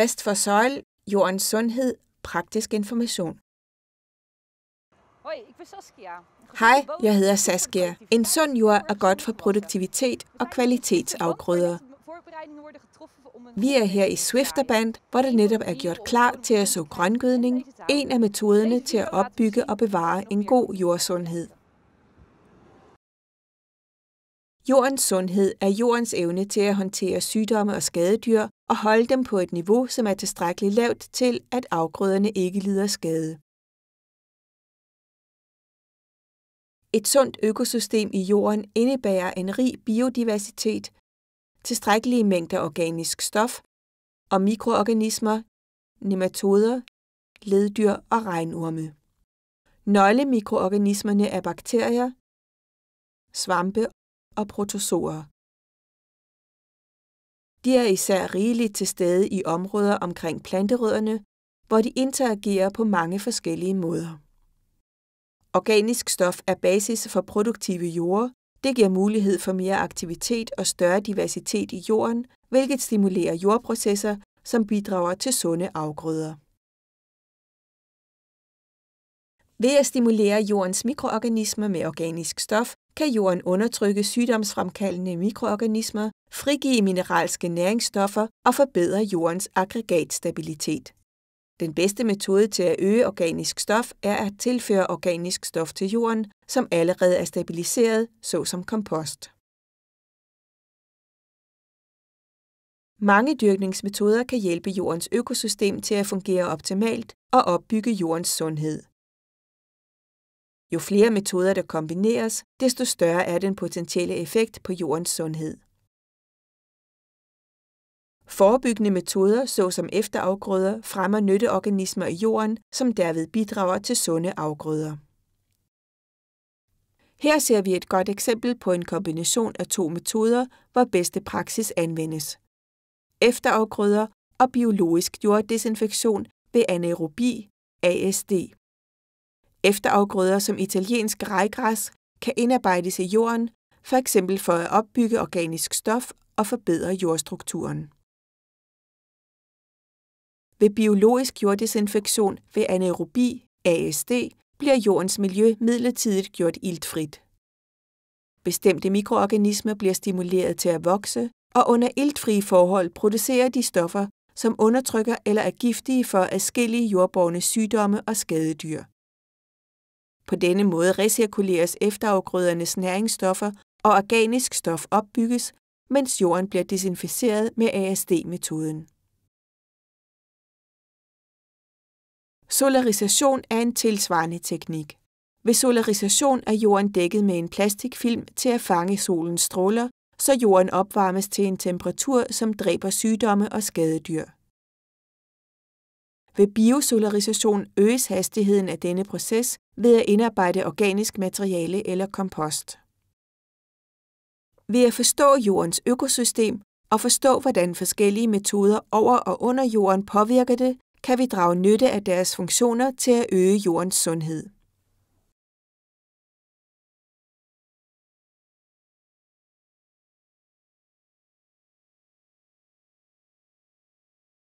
Bedst for Soil, jordens sundhed, praktisk information. Hej, jeg hedder Saskia. En sund jord er godt for produktivitet og kvalitetsafgrøder. Vi er her i Swifterband, hvor der netop er gjort klar til at så grøngødning, en af metoderne til at opbygge og bevare en god jordsundhed. Jordens sundhed er jordens evne til at håndtere sygdomme og skadedyr og holde dem på et niveau, som er tilstrækkeligt lavt til, at afgrøderne ikke lider skade. Et sundt økosystem i jorden indebærer en rig biodiversitet, tilstrækkelige mængder organisk stof og mikroorganismer, nematoder, leddyr og regnorme. Nøglemikroorganismerne er bakterier, svampe og protozoer. De er især rigeligt til stede i områder omkring planterødderne, hvor de interagerer på mange forskellige måder. Organisk stof er basis for produktive jorder. Det giver mulighed for mere aktivitet og større diversitet i jorden, hvilket stimulerer jordprocesser, som bidrager til sunde afgrøder. Ved at stimulere jordens mikroorganismer med organisk stof, kan jorden undertrykke sygdomsfremkaldende mikroorganismer, frigive mineralske næringsstoffer og forbedre jordens aggregatstabilitet. Den bedste metode til at øge organisk stof er at tilføre organisk stof til jorden, som allerede er stabiliseret, såsom kompost. Mange dyrkningsmetoder kan hjælpe jordens økosystem til at fungere optimalt og opbygge jordens sundhed. Jo flere metoder, der kombineres, desto større er den potentielle effekt på jordens sundhed. Forebyggende metoder, såsom efterafgrøder, fremmer nytteorganismer i jorden, som derved bidrager til sunde afgrøder. Her ser vi et godt eksempel på en kombination af to metoder, hvor bedste praksis anvendes. Efterafgrøder og biologisk jorddesinfektion ved anaerobi, ASD. Efterafgrøder som italiensk rejgræs kan indarbejdes i jorden, for eksempel for at opbygge organisk stof og forbedre jordstrukturen. Ved biologisk jorddesinfektion ved anaerobi, ASD, bliver jordens miljø midlertidigt gjort iltfrit. Bestemte mikroorganismer bliver stimuleret til at vokse, og under iltfrie forhold producerer de stoffer, som undertrykker eller er giftige for adskillige jordborgne sygdomme og skadedyr. På denne måde recirkuleres efterafgrødernes næringsstoffer, og organisk stof opbygges, mens jorden bliver desinficeret med ASD-metoden. Solarisation er en tilsvarende teknik. Ved solarisation er jorden dækket med en plastikfilm til at fange solens stråler, så jorden opvarmes til en temperatur, som dræber sygdomme og skadedyr. Ved biosolarisation øges hastigheden af denne proces, ved at indarbejde organisk materiale eller kompost. Ved at forstå jordens økosystem og forstå, hvordan forskellige metoder over og under jorden påvirker det, kan vi drage nytte af deres funktioner til at øge jordens sundhed.